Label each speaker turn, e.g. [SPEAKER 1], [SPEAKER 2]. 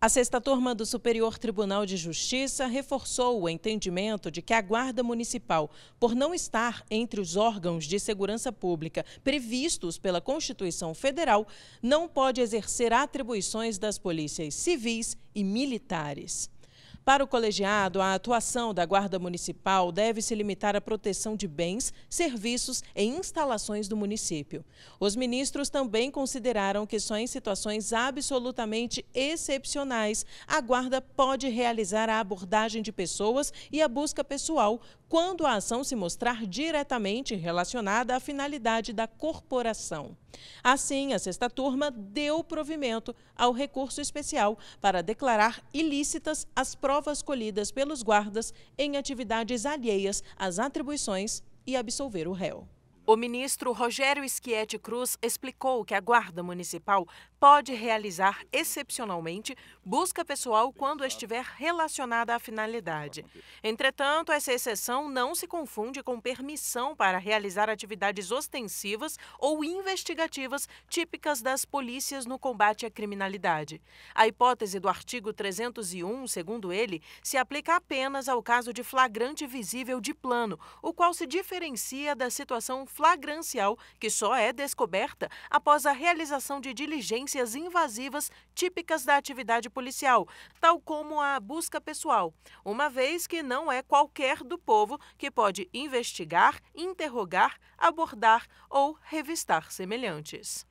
[SPEAKER 1] A sexta turma do Superior Tribunal de Justiça reforçou o entendimento de que a Guarda Municipal, por não estar entre os órgãos de segurança pública previstos pela Constituição Federal, não pode exercer atribuições das polícias civis e militares. Para o colegiado, a atuação da Guarda Municipal deve se limitar à proteção de bens, serviços e instalações do município. Os ministros também consideraram que só em situações absolutamente excepcionais a Guarda pode realizar a abordagem de pessoas e a busca pessoal quando a ação se mostrar diretamente relacionada à finalidade da corporação. Assim, a sexta turma deu provimento ao recurso especial para declarar ilícitas as provas provas colhidas pelos guardas em atividades alheias às atribuições e absolver o réu. O ministro Rogério Schietti Cruz explicou que a Guarda Municipal pode realizar, excepcionalmente, busca pessoal quando estiver relacionada à finalidade. Entretanto, essa exceção não se confunde com permissão para realizar atividades ostensivas ou investigativas típicas das polícias no combate à criminalidade. A hipótese do artigo 301, segundo ele, se aplica apenas ao caso de flagrante visível de plano, o qual se diferencia da situação flagrancial que só é descoberta após a realização de diligências invasivas típicas da atividade policial, tal como a busca pessoal, uma vez que não é qualquer do povo que pode investigar, interrogar, abordar ou revistar semelhantes.